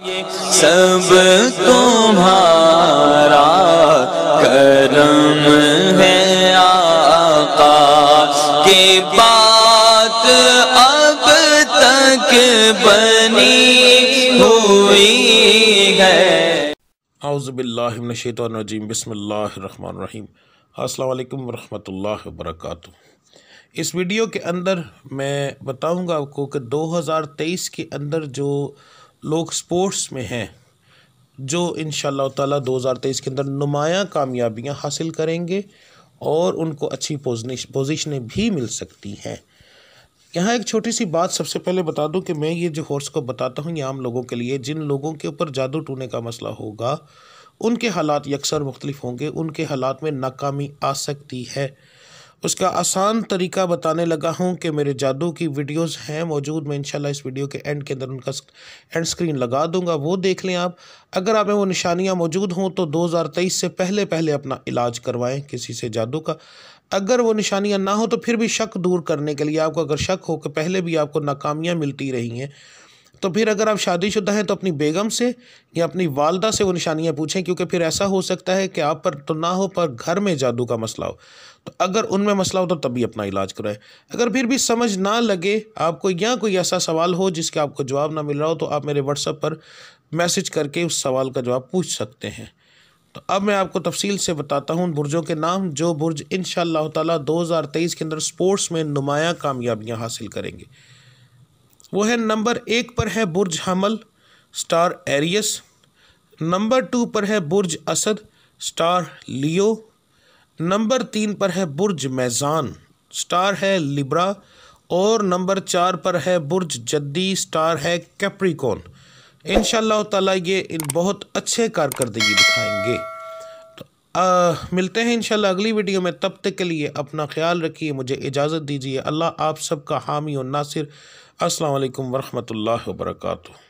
सब तुम्हारा करम है आका के बात अब तक बनी हुई है आउज़बिल्लाशैतरजीम बसमीम अल्लाम वरहमल वर्क इस वीडियो के अंदर मैं बताऊंगा आपको कि 2023 के अंदर जो लोग स्पोर्ट्स में हैं जो इन हज़ार तेईस के अंदर नुमाया कामयाबियाँ हासिल करेंगे और उनको अच्छी पोजिशनें भी मिल सकती हैं यहाँ एक छोटी सी बात सबसे पहले बता दूँ कि मैं ये जो हॉर्स को बताता हूँ ये आम लोगों के लिए जिन लोगों के ऊपर जादू टूने का मसला होगा उनके हालात यकसर मुख्तलिफ होंगे उनके हालात में नाकामी आ सकती है उसका आसान तरीका बताने लगा हूँ कि मेरे जादू की वीडियोस हैं मौजूद मैं इंशाल्लाह इस वीडियो के एंड के अंदर उनका एंड स्क्रीन लगा दूंगा वो देख लें आप अगर आप में वो निशानियाँ मौजूद हों तो 2023 से पहले पहले अपना इलाज करवाएं किसी से जादू का अगर वो निशानियाँ ना हो तो फिर भी शक दूर करने के लिए आपको अगर शक हो कि पहले भी आपको नाकामियाँ मिलती रही हैं तो फिर अगर आप शादीशुदा हैं तो अपनी बेगम से या अपनी वालदा से वो निशानियाँ पूछें क्योंकि फिर ऐसा हो सकता है कि आप पर तो ना हो पर घर में जादू का मसला हो तो अगर उनमें मसला हो तो तभी अपना इलाज कराएं अगर फिर भी समझ ना लगे आपको या कोई ऐसा सवाल हो जिसके आपको जवाब ना मिल रहा हो तो आप मेरे व्हाट्सअप पर मैसेज करके उस सवाल का जवाब पूछ सकते हैं तो अब मैं आपको तफसील से बताता हूँ उन बुरजों के नाम जो बुरज इन ताला तेईस के अंदर स्पोर्ट्स में नुमाया कामयाबियाँ हासिल करेंगे वो है नंबर एक पर है बुर्ज हमल स्टार एरियस नंबर टू पर है बुर्ज असद स्टार लियो नंबर तीन पर है बुर्ज मैज़ान स्टार है लिब्रा और नंबर चार पर है बुर्ज जद्दी स्टार है कैप्रिकॉन इन ताला ये इन बहुत अच्छे कारकर्दगी दिखाएंगे आ, मिलते हैं इंशाल्लाह अगली वीडियो में तब तक के लिए अपना ख्याल रखिए मुझे इजाज़त दीजिए अल्लाह आप सबका हामी और नासिर अस्सलाम वालेकुम वरहमतुल्लाहि वबरकू